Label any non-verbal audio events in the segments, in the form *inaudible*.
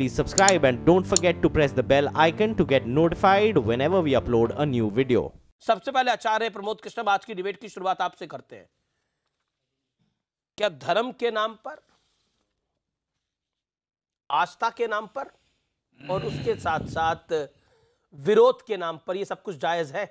please subscribe and don't forget to press the bell icon to get notified whenever we upload a new video. सबसे पहले आचार्य प्रमोद कृष्ण आज की debate की शुरुआत आपसे करते हैं क्या धर्म के नाम पर आस्था के नाम पर और उसके साथ साथ विरोध के नाम पर ये सब कुछ जायज है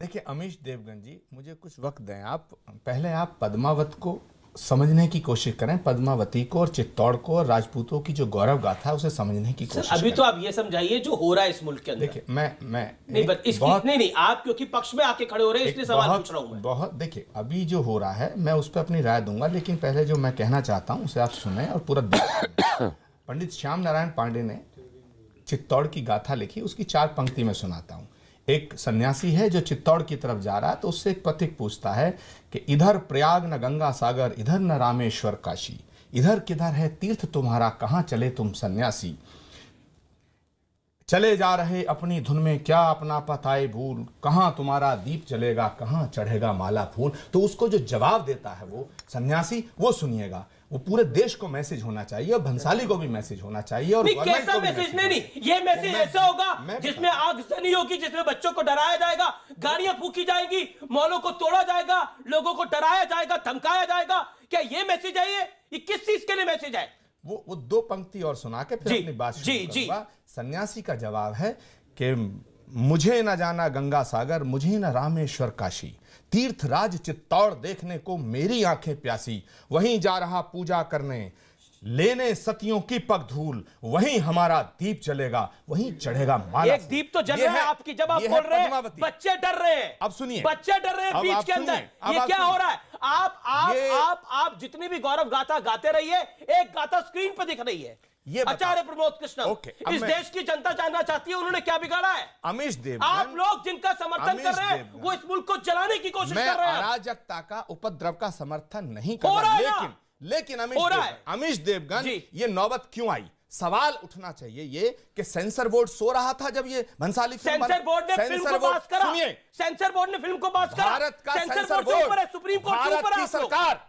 देखिए अमीश देवगन जी मुझे कुछ वक्त दें आप पहले आप पद्मावत को समझने की कोशिश करें पद्मावती को और चित्तौड़ को और राजपूतों की जो गौरव गाथा है उसे समझने की कोशिश अभी तो आप ये समझाइए जो हो रहा है इस मुल्क के अंदर देखिए मैं मैं नहीं बस इस बहुत, नहीं नहीं आप क्योंकि पक्ष में आके खड़े हो रहे हैं इसलिए सवाल पूछ रहा हूँ बहुत देखिए अभी जो हो रहा है मैं उस पर अपनी राय दूंगा लेकिन पहले जो मैं कहना चाहता हूँ उसे आप सुने और पूरा *coughs* पंडित श्याम नारायण पांडे ने चित्तौड़ की गाथा लिखी उसकी चार पंक्ति में सुनाता हूँ एक सन्यासी है जो चित्तौड़ की तरफ जा रहा है तो उससे एक पथिक पूछता है कि इधर प्रयाग न गंगा सागर इधर न रामेश्वर काशी इधर किधर है तीर्थ तुम्हारा कहाँ चले तुम सन्यासी चले जा रहे अपनी धुन में क्या अपना पताए भूल कहाँ तुम्हारा दीप चलेगा कहाँ चढ़ेगा माला फूल तो उसको जो जवाब देता है वो सन्यासी वो सुनिएगा वो पूरे देश को मैसेज होना चाहिए और भंसाली को भी मैसेज होना चाहिए और कैसा मैसेज मैसेज नहीं नहीं ये मैसेज ऐसा होगा जिसमें आग सनी होगी जिसमें बच्चों को डराया जाएगा गाड़ियां फूकी जाएगी मॉलों को तोड़ा जाएगा लोगों को डराया जाएगा धमकाया जाएगा क्या ये मैसेज है ये किस चीज के लिए मैसेज है वो वो दो पंक्ति और सुना के फिर अपनी बात जी जी सन्यासी का जवाब है कि मुझे न जाना गंगा सागर मुझे न रामेश्वर काशी तीर्थ राज चित्तौड़ देखने को मेरी आंखें प्यासी वहीं जा रहा पूजा करने लेने सतियों की पग धूल वहीं हमारा दीप जलेगा वहीं चढ़ेगा माला एक दीप तो जल रहा है आपकी जब आप बोल रहे हैं बच्चे डर रहे हैं अब सुनिए बच्चे डर रहे हैं बीच के अंदर ये क्या हो रहा है आप आप आप आप जितनी भी गौरव गाथा गाते रहिए एक गाथा स्क्रीन पर दिख रही है ये आचार्य प्रमोद कृष्ण ओके इस देश की जनता जानना चाहती है उन्होंने क्या बिगाड़ा है अमित देव आप लोग जिनका समर्थन कर रहे हैं वो इस मुल्क को जलाने की कोशिश कर रहे हैं अराजकता का उपद्रव का समर्थन नहीं कर रहा लेकिन लेकिन अमित अमित देवगन ये नौबत क्यों आई सवाल उठना चाहिए ये कि सेंसर बोर्ड सो रहा था जब ये भंसाली सेंसर बोर्ड ने फिल्म को पास करा सेंसर बोर्ड ने फिल्म को पास करा भारत का सेंसर बोर्ड ऊपर है सुप्रीम कोर्ट भारत की सरकार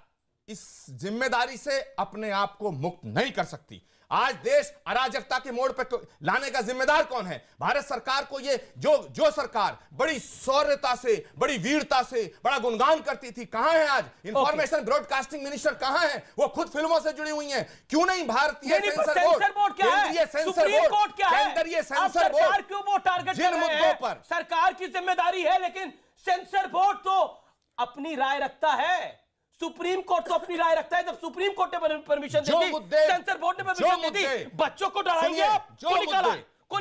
इस जिम्मेदारी से अपने आप को मुक्त नहीं कर सकती आज देश अराजकता के मोड़ पर लाने का जिम्मेदार कौन है भारत सरकार को ये जो जो सरकार बड़ी सौर्यता से बड़ी वीरता से बड़ा गुणगान करती थी कहां है आज इंफॉर्मेशन ब्रॉडकास्टिंग मिनिस्टर कहां है वो खुद फिल्मों से जुड़ी हुई है क्यों नहीं भारतीय सेंसर बोर्ड केंद्रीय सेंसर बोर्ड केंद्रीय सेंसर बोर्ड क्यों वो टारगेट जिन मुद्दों पर सरकार की जिम्मेदारी है लेकिन सेंसर बोर्ड तो अपनी राय रखता है सुप्रीम कोर्ट तो अपनी राय रखता है जब सुप्रीम कोर्ट ने परमिशन दे दी सेंसर बोर्ड ने परमिशन दे दी बच्चों को डराएंगे जो निकाला जो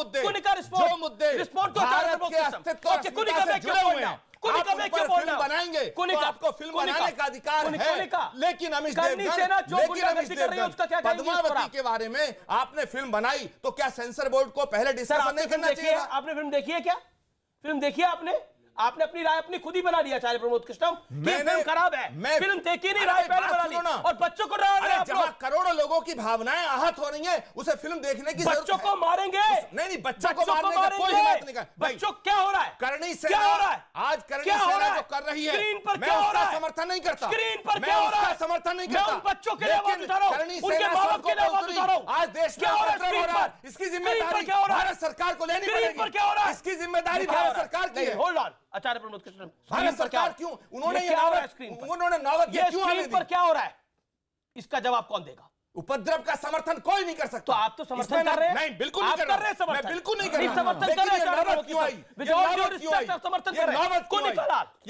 मुद्दे जो मुद्दे बनाएंगे तो आपको फिल्म बनाने का अधिकार लेकिन अमित पद्मावती के बारे में आपने फिल्म बनाई तो क्या सेंसर बोर्ड को पहले डिसाइड नहीं करना चाहिए आपने फिल्म देखी है क्या फिल्म देखी आपने आपने अपनी राय अपनी खुद ही बना लिया चाहे प्रमोद कृष्णम फिल्म खराब है मैं फिल्म देखी नहीं राय पहले बना ली और बच्चों को करोड़ों लोगों की भावनाएं आहत हो रही है उसे फिल्म देखने की बच्चों को मारेंगे नहीं नहीं बच्चों को मारेंगे बच्चों क्या हो रहा है करनी से क्या हो रहा है आज करनी से कर रही है स्क्रीन पर क्या उसका समर्थन नहीं करता स्क्रीन पर क्या उसका समर्थन नहीं करता बच्चों के लिए आवाज उठा रहा हूं उनके बाप के लिए आवाज उठा रहा हूं आज देश में हो रहा है इसकी जिम्मेदारी भारत सरकार को लेनी पड़ेगी पर क्या हो रहा है इसकी जिम्मेदारी भारत सरकार की है होल्ड ऑन आचार्य प्रमोद कृष्ण भारत सरकार क्यों उन्होंने ये नौबत उन्होंने नौबत ये क्यों हमें पर क्या हो रहा है इसका जवाब कौन देगा उपद्रव का समर्थन कोई नहीं कर सकता तो आप तो समर्थन कर रहे हैं नहीं बिल्कुल नहीं कर रहे समर्थन बिल्कुल नहीं कर रहे समर्थन कर रहे हैं क्यों आई समर्थन कर रहे हैं नौबत क्यों निकाला